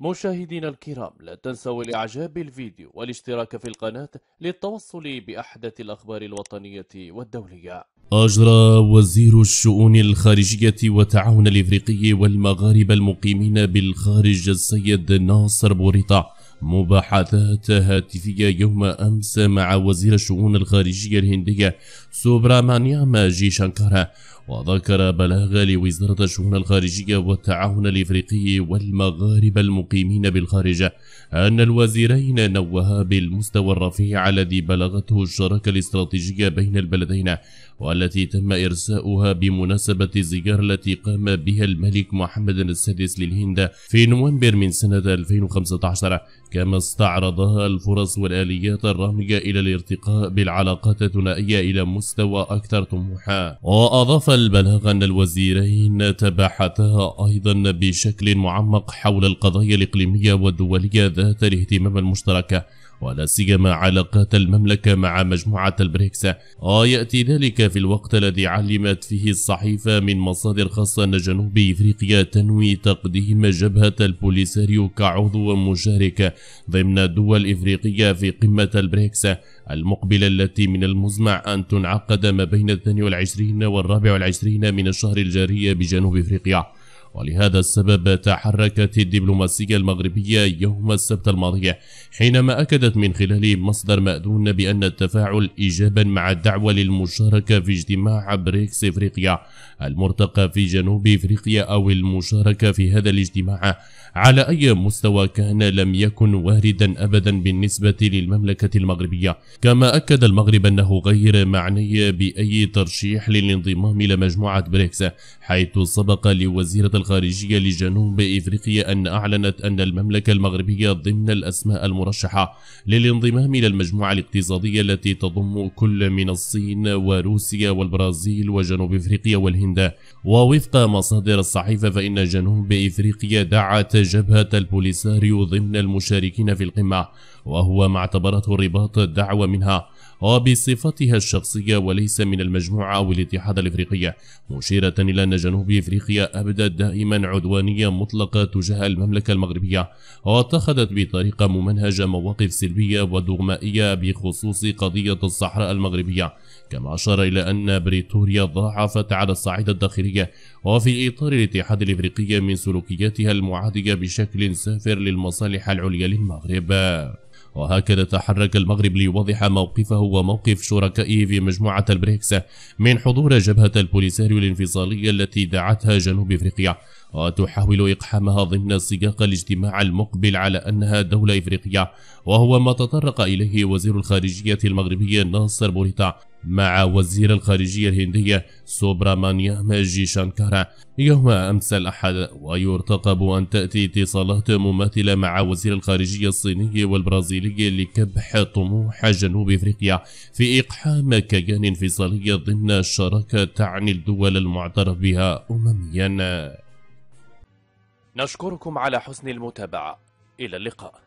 مشاهدينا الكرام لا تنسوا الإعجاب بالفيديو والاشتراك في القناة للتوصل بأحدث الأخبار الوطنية والدولية أجرى وزير الشؤون الخارجية والتعاون الإفريقي والمغاربة المقيمين بالخارج السيد ناصر بوريطة مباحثات هاتفية يوم أمس مع وزير الشؤون الخارجية الهندية سوبرامانيام جي شانكارا وذكر بلاغ لوزارة الشؤون الخارجية والتعاون الإفريقي والمغاربة المقيمين بالخارج أن الوزيرين نوها بالمستوى الرفيع الذي بلغته الشراكة الاستراتيجية بين البلدين والتي تم إرساؤها بمناسبة الزيارة التي قام بها الملك محمد السادس للهند في نوفمبر من سنة 2015 كما استعرضها الفرص والآليات الرامجة إلى الارتقاء بالعلاقات الثنائية إلى مستوى أكثر طموحا وأضاف البلاغ أن الوزيرين تباحثا أيضا بشكل معمق حول القضايا الإقليمية والدولية ذات الاهتمام المشترك ولا سيما علاقات المملكة مع مجموعة البريكس ويأتي آه، ذلك في الوقت الذي علمت فيه الصحيفة من مصادر خاصة أن جنوب إفريقيا تنوي تقديم جبهة البوليساريو كعضو مشارك ضمن الدول الإفريقية في قمة البريكس المقبلة التي من المزمع أن تنعقد ما بين 22 والرابع والعشرين من الشهر الجاري بجنوب إفريقيا ولهذا السبب تحركت الدبلوماسية المغربية يوم السبت الماضي حينما أكدت من خلال مصدر مأذون بأن التفاعل إيجابا مع الدعوة للمشاركة في اجتماع بريكس إفريقيا المرتقى في جنوب إفريقيا أو المشاركة في هذا الاجتماع على أي مستوى كان لم يكن واردا أبدا بالنسبة للمملكة المغربية كما أكد المغرب أنه غير معني بأي ترشيح للانضمام إلى مجموعة بريكس حيث سبق لوزيرة الخارجية لجنوب إفريقيا أن أعلنت أن المملكة المغربية ضمن الأسماء المرشحة للانضمام إلى المجموعة الاقتصادية التي تضم كل من الصين وروسيا والبرازيل وجنوب إفريقيا والهند ووفق مصادر الصحيفة فإن جنوب إفريقيا دعت جبهة البوليساريو ضمن المشاركين في القمة وهو ما اعتبرته الرباط الدعوة منها وبصفتها الشخصية وليس من المجموعة أو الاتحاد الإفريقي مشيرة إلى أن جنوب إفريقيا أبدت دائما عدوانية مطلقة تجاه المملكة المغربية واتخذت بطريقة ممنهجة مواقف سلبية ودغمائية بخصوص قضية الصحراء المغربية كما أشار إلى أن بريتوريا ضاعفت على الصعيد الداخلي وفي إطار الاتحاد الإفريقي من سلوكياتها المعادية بشكل سافر للمصالح العليا للمغرب وهكذا تحرك المغرب ليوضح موقفه وموقف شركائه في مجموعة البريكس من حضور جبهة البوليساريو الانفصالية التي دعتها جنوب افريقيا وتحاول إقحامها ضمن سياق الاجتماع المقبل على أنها دولة إفريقية وهو ما تطرق إليه وزير الخارجية المغربي ناصر بوريتا مع وزير الخارجية الهندية سوبرامانيا جيشانكارا يوم أمس الأحد ويرتقب أن تأتي اتصالات مماثلة مع وزير الخارجية الصيني والبرازيلي لكبح طموح جنوب إفريقيا في إقحام كيان انفصالي ضمن شراكة تعني الدول المعترف بها أمميا نشكركم على حسن المتابعة إلى اللقاء